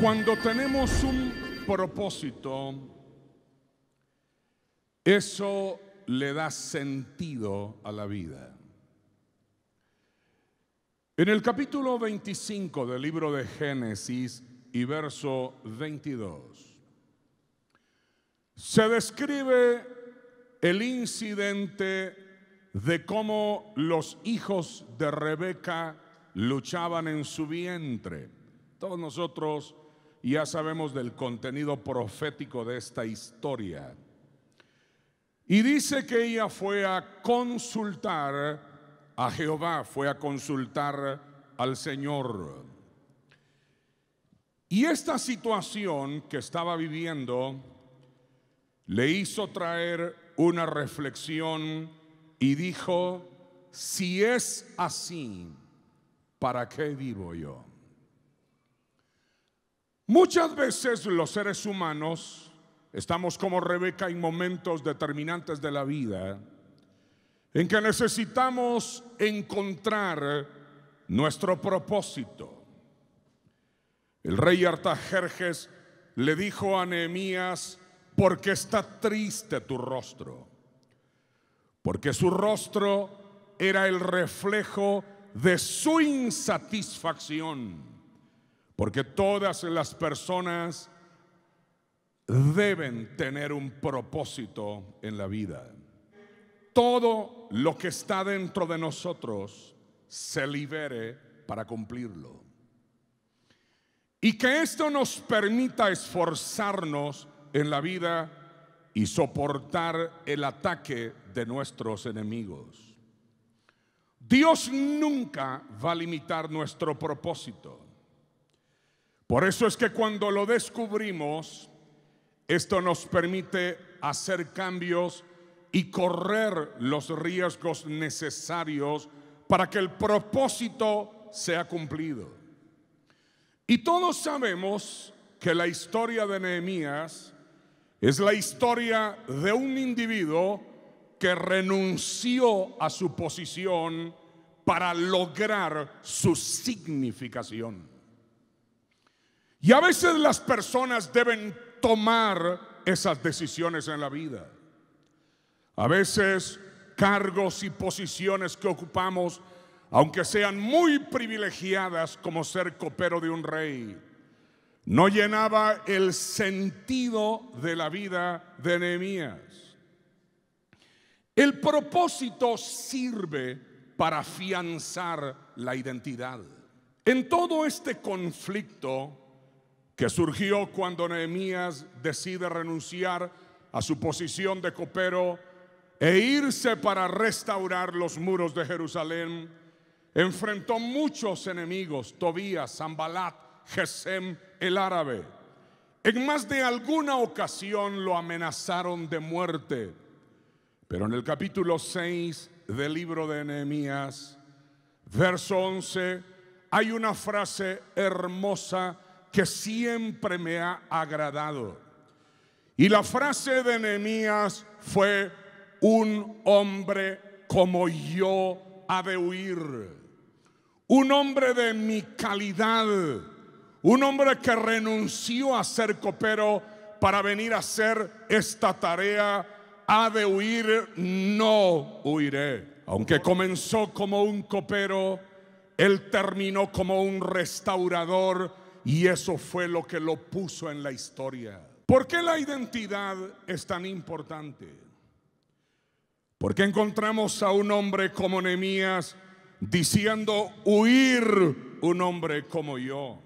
Cuando tenemos un propósito, eso le da sentido a la vida. En el capítulo 25 del libro de Génesis y verso 22, se describe el incidente de cómo los hijos de Rebeca luchaban en su vientre. Todos nosotros ya sabemos del contenido profético de esta historia. Y dice que ella fue a consultar a Jehová, fue a consultar al Señor. Y esta situación que estaba viviendo le hizo traer una reflexión y dijo, si es así, ¿para qué vivo yo? Muchas veces los seres humanos estamos como Rebeca en momentos determinantes de la vida en que necesitamos encontrar nuestro propósito. El rey Artajerjes le dijo a Nehemías, porque está triste tu rostro, porque su rostro era el reflejo de su insatisfacción. Porque todas las personas deben tener un propósito en la vida. Todo lo que está dentro de nosotros se libere para cumplirlo. Y que esto nos permita esforzarnos en la vida y soportar el ataque de nuestros enemigos. Dios nunca va a limitar nuestro propósito. Por eso es que cuando lo descubrimos, esto nos permite hacer cambios y correr los riesgos necesarios para que el propósito sea cumplido. Y todos sabemos que la historia de Nehemías es la historia de un individuo que renunció a su posición para lograr su significación. Y a veces las personas deben tomar esas decisiones en la vida. A veces cargos y posiciones que ocupamos, aunque sean muy privilegiadas como ser copero de un rey, no llenaba el sentido de la vida de Nehemías. El propósito sirve para afianzar la identidad. En todo este conflicto, que surgió cuando Nehemías decide renunciar a su posición de copero e irse para restaurar los muros de Jerusalén, enfrentó muchos enemigos, Tobías, Zambalat, Gesem, el árabe. En más de alguna ocasión lo amenazaron de muerte, pero en el capítulo 6 del libro de Nehemías, verso 11, hay una frase hermosa que siempre me ha agradado. Y la frase de Nehemías fue, un hombre como yo ha de huir. Un hombre de mi calidad. Un hombre que renunció a ser copero para venir a hacer esta tarea. Ha de huir, no huiré. Aunque comenzó como un copero, él terminó como un restaurador y eso fue lo que lo puso en la historia. ¿Por qué la identidad es tan importante? Porque encontramos a un hombre como Nehemías diciendo, huir un hombre como yo.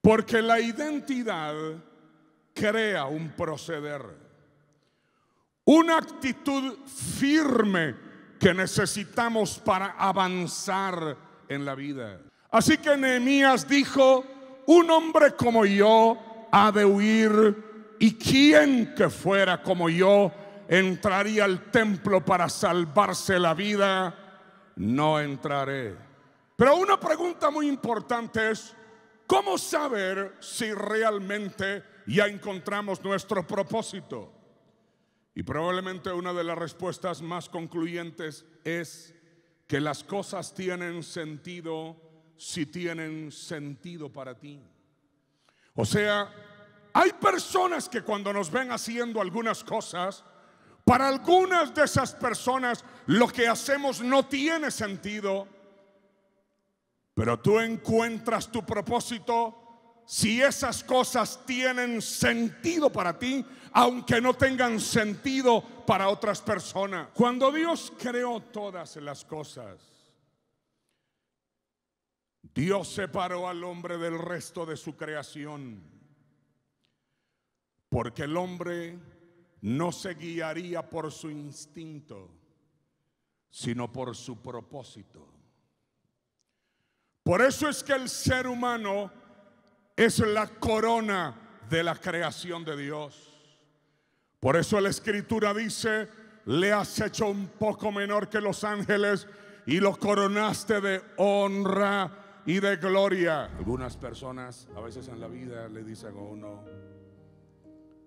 Porque la identidad crea un proceder, una actitud firme que necesitamos para avanzar en la vida. Así que Nehemías dijo, un hombre como yo ha de huir y quien que fuera como yo entraría al templo para salvarse la vida, no entraré. Pero una pregunta muy importante es, ¿cómo saber si realmente ya encontramos nuestro propósito? Y probablemente una de las respuestas más concluyentes es que las cosas tienen sentido si tienen sentido para ti. O sea, hay personas que cuando nos ven haciendo algunas cosas, para algunas de esas personas lo que hacemos no tiene sentido, pero tú encuentras tu propósito si esas cosas tienen sentido para ti, aunque no tengan sentido para otras personas. Cuando Dios creó todas las cosas, Dios separó al hombre del resto de su creación, porque el hombre no se guiaría por su instinto, sino por su propósito. Por eso es que el ser humano es la corona de la creación de Dios. Por eso la escritura dice, le has hecho un poco menor que los ángeles y lo coronaste de honra y de gloria. Algunas personas a veces en la vida le dicen a uno,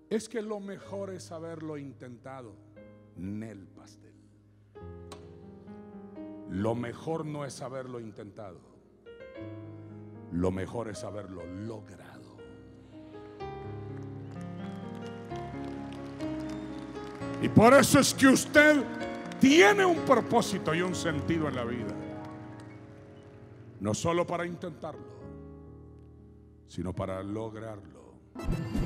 es que lo mejor es haberlo intentado en el pastel. Lo mejor no es haberlo intentado. Lo mejor es haberlo logrado. Y por eso es que usted tiene un propósito y un sentido en la vida no solo para intentarlo, sino para lograrlo.